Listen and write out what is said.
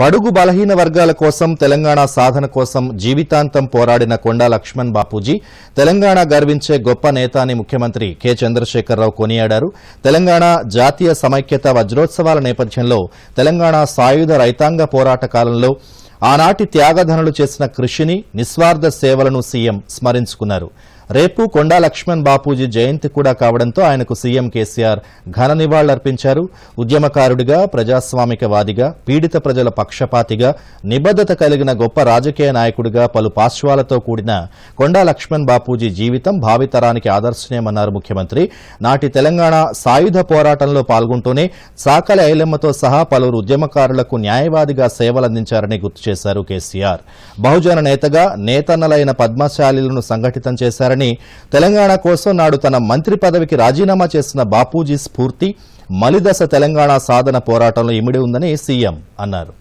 బడుగు బలహీన వర్గాల కోసం తెలంగాణ సాధన కోసం జీవితాంతం పోరాడిన కొండా లక్ష్మణ్ బాపూజీ తెలంగాణ గర్వించే గొప్ప నేత అని ముఖ్యమంత్రి కె చంద్రశేఖరరావు కొనియాడారు తెలంగాణ జాతీయ సమైక్యత వజ్రోత్సవాల నేపథ్యంలో తెలంగాణ సాయుధ రైతాంగ పోరాట కాలంలో ఆనాటి త్యాగధనులు చేసిన కృషిని నిస్వార్థ సేవలను సీఎం స్మరించుకున్నారు రేపు కొండా లక్ష్మణ్ బాపూజీ జయంతి కూడా కావడంతో ఆయనకు సీఎం కేసీఆర్ ఘన నివాళులర్పించారు ఉద్యమకారుడిగా ప్రజాస్వామికవాదిగా పీడిత ప్రజల పక్షపాతిగా నిబద్దత కలిగిన గొప్ప రాజకీయ నాయకుడిగా పలు పార్శ్వాలతో కూడిన కొండా లక్ష్మణ్ బాపూజీ జీవితం భావితరానికి ఆదర్శనీయమన్నారు ముఖ్యమంత్రి నాటి తెలంగాణ సాయుధ పోరాటంలో పాల్గొంటూనే సాకల ఐలమ్మతో సహా పలువురు ఉద్యమకారులకు న్యాయవాదిగా సేవలందించారని గుర్తు చేశారు కేసీఆర్ బహుజన నేతగా నేతన్నలైన పద్మశాలీలను సంఘటితం చేశారు చేస్తున్నారని తెలంగాణ కోసం నాడు తన మంత్రి పదవికి రాజీనామా చేస్తున్న బాపూజీ స్ఫూర్తి మలిదశ తెలంగాణ సాధన పోరాటంలో ఇమిడి ఉందని సీఎం అన్నారు